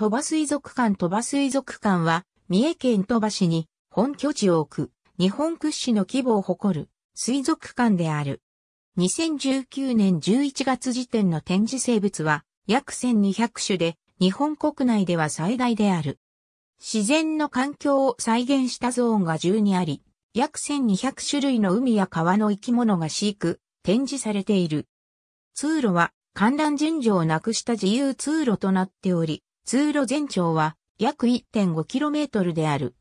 鳥羽水族館鳥羽水族館は、三重県鳥羽市に本拠地を置く、日本屈指の規模を誇る水族館である。2019年11月時点の展示生物は約1200種で、日本国内では最大である。自然の環境を再現したゾーンが12あり、約1200種類の海や川の生き物が飼育、展示されている。通路は観覧順序をなくした自由通路となっており、通路全長は約 1.5km である。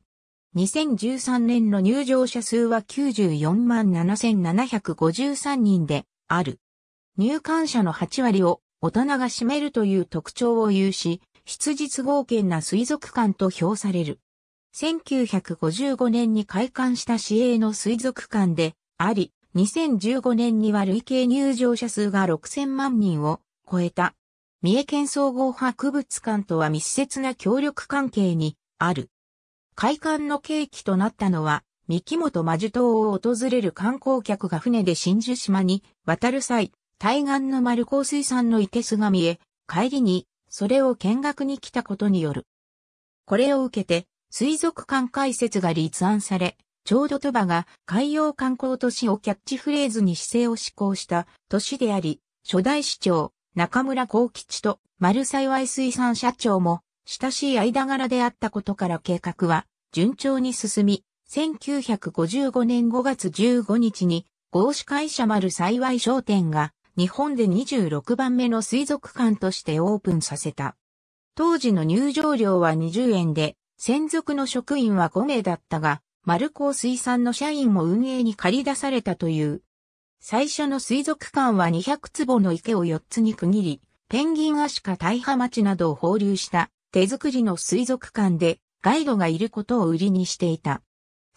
2013年の入場者数は94万7753人である。入館者の8割を大人が占めるという特徴を有し、質実合健な水族館と評される。1955年に開館した市営の水族館であり、2015年には累計入場者数が6000万人を超えた三重県総合博物館とは密接な協力関係にある。開館の契機となったのは、三木本魔樹島を訪れる観光客が船で真珠島に渡る際、対岸の丸香水産の池けすが見え、帰りに、それを見学に来たことによる。これを受けて、水族館開設が立案され、ちょうど鳥羽が海洋観光都市をキャッチフレーズに姿勢を施行した都市であり、初代市長、中村幸吉と丸幸い水産社長も親しい間柄であったことから計画は順調に進み、1955年5月15日に合資会社丸幸い商店が日本で26番目の水族館としてオープンさせた。当時の入場料は20円で、専属の職員は5名だったが、丸高水産の社員も運営に借り出されたという最初の水族館は200坪の池を4つに区切り、ペンギンアシカ大破町などを放流した手作りの水族館でガイドがいることを売りにしていた。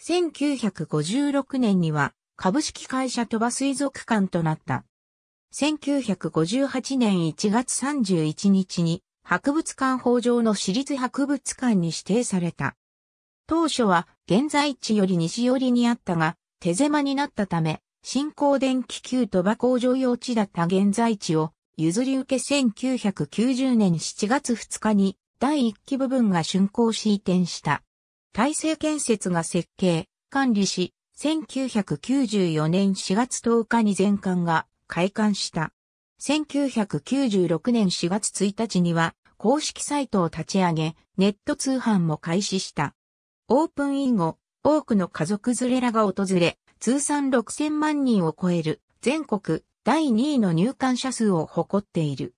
1956年には株式会社鳥羽水族館となった。1958年1月31日に博物館法上の私立博物館に指定された。当初は現在地より西寄りにあったが手狭になったため新光電気旧鳥羽工場用地だった現在地を譲り受け1990年7月2日に第1期部分が竣工し移転した。体制建設が設計、管理し、1994年4月10日に全館が開館した。1996年4月1日には公式サイトを立ち上げ、ネット通販も開始した。オープンイン後、多くの家族連れらが訪れ、通算6000万人を超える全国第2位の入館者数を誇っている。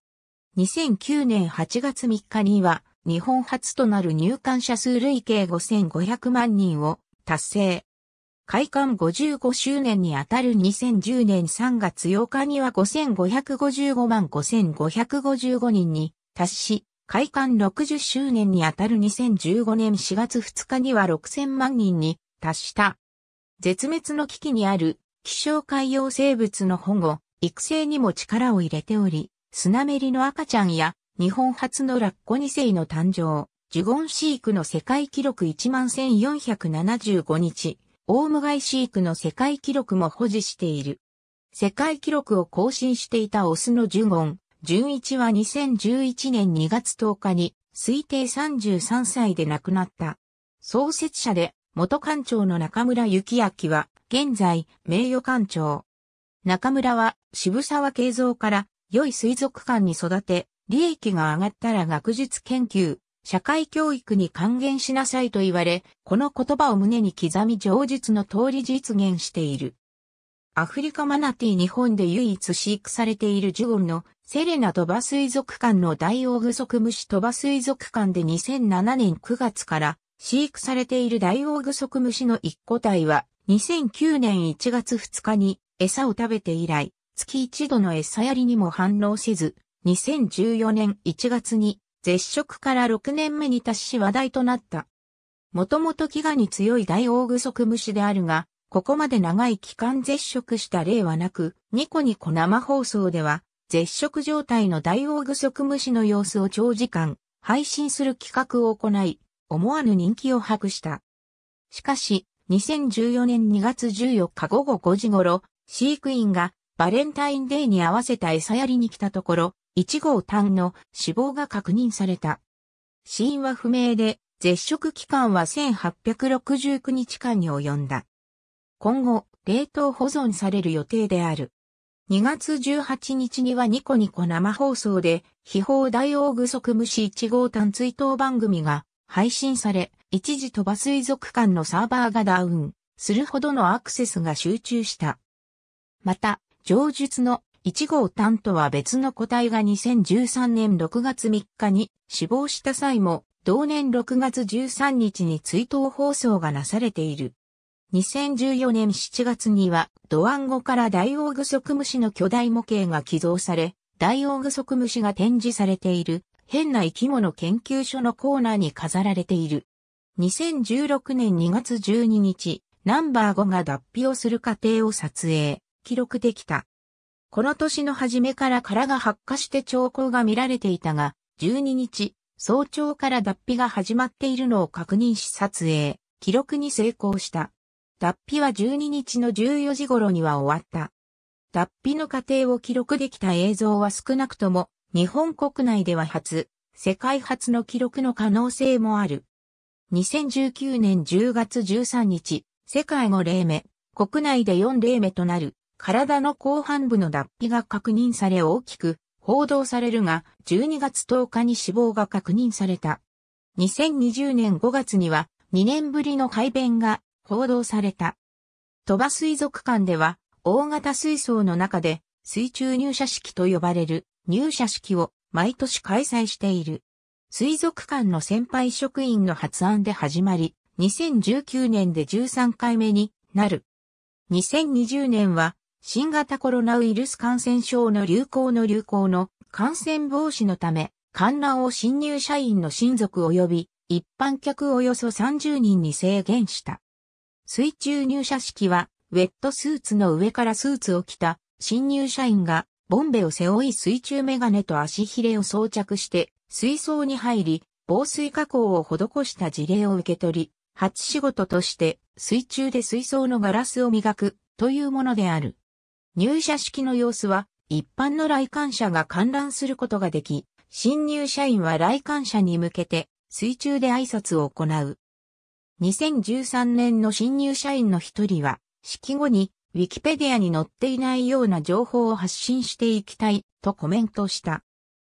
2009年8月3日には日本初となる入館者数累計5500万人を達成。開館55周年にあたる2010年3月8日には5555万5555人に達し、開館60周年にあたる2015年4月2日には6000万人に達した。絶滅の危機にある希少海洋生物の保護、育成にも力を入れており、スナメリの赤ちゃんや日本初のラッコ2世の誕生、ジュゴン飼育の世界記録11,475日、オウムガイ飼育の世界記録も保持している。世界記録を更新していたオスのジュゴン、純一は2011年2月10日に推定33歳で亡くなった。創設者で元館長の中村幸明は、現在、名誉館長。中村は、渋沢慶三から、良い水族館に育て、利益が上がったら学術研究、社会教育に還元しなさいと言われ、この言葉を胸に刻み上述の通り実現している。アフリカマナティ日本で唯一飼育されているジュゴンのセレナ鳥羽水族館の大オグソクムシ鳥羽水族館で2007年9月から飼育されているダイオウグソクムシの一個体は、2009年1月2日に餌を食べて以来、月一度の餌やりにも反応せず、2014年1月に絶食から6年目に達し話題となった。もともと飢餓に強いダイオウグソクムシであるが、ここまで長い期間絶食した例はなく、ニコニコ生放送では、絶食状態のダイオウグソクムシの様子を長時間配信する企画を行い、思わぬ人気を博した。しかし、2014年2月14日午後5時頃、飼育員がバレンタインデーに合わせた餌やりに来たところ、1号単の死亡が確認された。死因は不明で、絶食期間は1869日間に及んだ。今後、冷凍保存される予定である。2月18日にはニコニコ生放送で、秘宝大王具足虫1号単追悼番組が配信され、一時鳥羽水族館のサーバーがダウンするほどのアクセスが集中した。また、上述の1号担とは別の個体が2013年6月3日に死亡した際も、同年6月13日に追悼放送がなされている。2014年7月には、ドワンゴからダイオウグソクムシの巨大模型が寄贈され、ダイオウグソクムシが展示されている変な生き物研究所のコーナーに飾られている。2016年2月12日、ナンバー5が脱皮をする過程を撮影、記録できた。この年の初めから殻が発火して兆候が見られていたが、12日、早朝から脱皮が始まっているのを確認し撮影、記録に成功した。脱皮は12日の14時頃には終わった。脱皮の過程を記録できた映像は少なくとも日本国内では初、世界初の記録の可能性もある。2019年10月13日、世界5例目、国内で4例目となる、体の後半部の脱皮が確認され大きく報道されるが、12月10日に死亡が確認された。2020年5月には、2年ぶりの改弁が報道された。鳥羽水族館では、大型水槽の中で、水中入射式と呼ばれる入社式を毎年開催している。水族館の先輩職員の発案で始まり、2019年で13回目になる。2020年は新型コロナウイルス感染症の流行の流行の感染防止のため、観覧を新入社員の親族及び一般客およそ30人に制限した。水中入社式はウェットスーツの上からスーツを着た新入社員がボンベを背負い水中メガネと足ひれを装着して、水槽に入り、防水加工を施した事例を受け取り、初仕事として水中で水槽のガラスを磨くというものである。入社式の様子は一般の来館者が観覧することができ、新入社員は来館者に向けて水中で挨拶を行う。2013年の新入社員の一人は、式後にウィキペディアに載っていないような情報を発信していきたいとコメントした。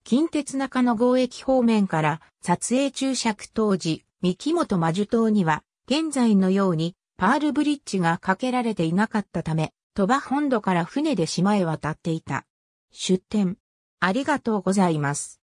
近鉄中野貿駅方面から撮影注釈当時、三木本魔術島には現在のようにパールブリッジが架けられていなかったため、鳥羽本土から船で島へ渡っていた。出展。ありがとうございます。